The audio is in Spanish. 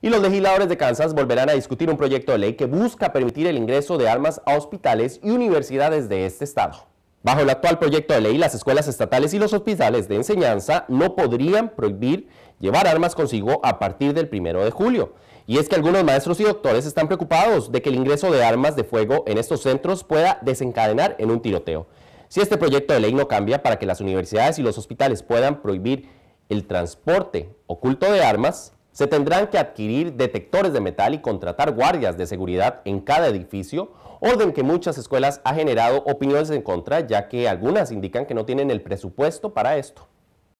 Y los legisladores de Kansas volverán a discutir un proyecto de ley que busca permitir el ingreso de armas a hospitales y universidades de este estado. Bajo el actual proyecto de ley, las escuelas estatales y los hospitales de enseñanza no podrían prohibir llevar armas consigo a partir del primero de julio. Y es que algunos maestros y doctores están preocupados de que el ingreso de armas de fuego en estos centros pueda desencadenar en un tiroteo. Si este proyecto de ley no cambia para que las universidades y los hospitales puedan prohibir el transporte oculto de armas, se tendrán que adquirir detectores de metal y contratar guardias de seguridad en cada edificio, orden que muchas escuelas ha generado opiniones en contra, ya que algunas indican que no tienen el presupuesto para esto.